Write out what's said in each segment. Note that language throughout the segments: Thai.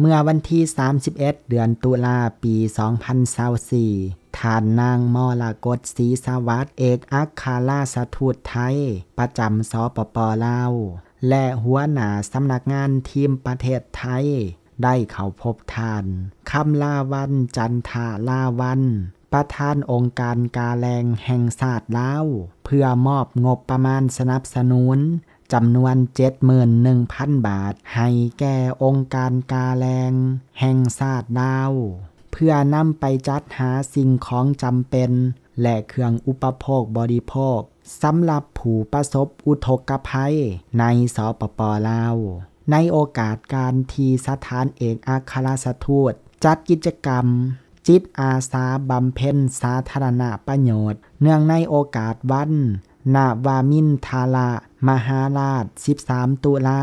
เมื่อวันที่ 31 เดือนตุลาปี 2024ทานนางมอลากฏศรีสวัสดิ์เอกอัคคาราสทูตไทย ประจำสปปลาวและหัวหน้าสำนักงานทีมประเทศไทย ได้เข้าพบทานคำลาวันจันทาลาวัน ประธานองค์การกาแรงแห่งศาสตร์ลาวเพื่อมอบงบประมาณสนับสนุนจำนวน71,000บาท ให้แก่องค์การกาแรง แห่งศาสตร์ดาวเพื่อนำไปจัดหาสิ่งของจำเป็น และเครื่องอุปโภคบริโภค สำหรับผู้ประสบอุทกภัย ในสปปลาว ในโอกาสการทีสถานเอกอัครราชทูตจัดกิจกรรม จิตอาสาบำเพ็ญสาธารณประโยชน์เนื่องในโอกาสวันนาวามินทาลามหาราช13 ตุลา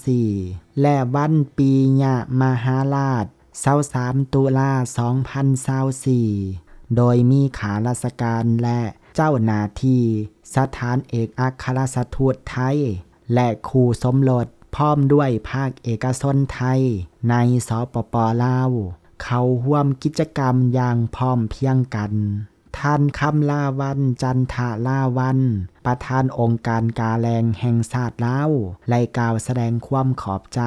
2024และวันปีญะมหาราช23ตุลา2024โดยมีขาราชการและเจ้าหน้าที่สถานเอกอัครราชทูตไทย และครูสมรสพร้อมด้วยภาคเอกชนไทยในสปปลาว เขาห่วมกิจกรรมอย่างพร้อมเพียงกันธานคำลาวันจันทาลาวัน ประธานองค์การกาแรงแห่งศาสตร์เล่าไลกล่าวแสดงความขอบใจ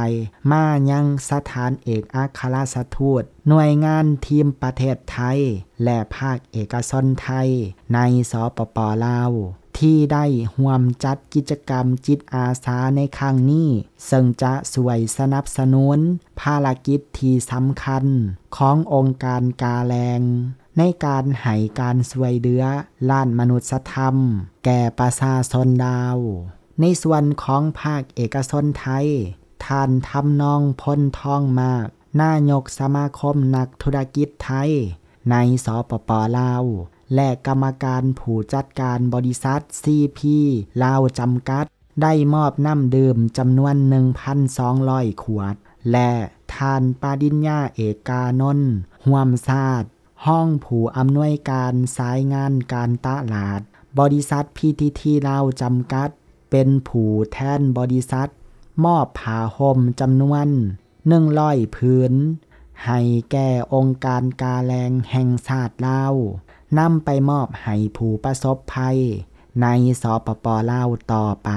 มายังสถานเอกอัครราชทูต หน่วยงานทีมประเทศไทย และภาคเอกชนไทย ในสปปลาวที่ได้ห่วมจัดกิจกรรมจิตอาสาในครั้งนี้ ซึ่งจะสวยสนับสนุน ภารกิจที่สำคัญขององค์การกาแรงในการไห้การสวยเดือล้านมนุษยธรรมแก่ประชาชนดาว ในส่วนของภาคเอกชนไทย ท่านทำนองพนทองมากนายกสมาคมนักธุรกิจไทยในสปปลาวและกรรมการผู้จัดการบริษัทซีพีลาวจำกัด ได้มอบน้ำดื่มจำนวน 1,200 ขวด และท่านปาดิญญาเอกานนท์ห่วมซาดห้องผู้อำนวยการสายงานการตลาด บริษัทพีทีทีลาวจำกัด เป็นผู้แทนบริษัทมอบผ้าห่มจำนวนหนึ่งร้อยพื้นให้แก่องค์การกาแรงแห่งชาติลาวนำไปมอบให้ผู้ประสบภัย ในสปปลาวต่อไป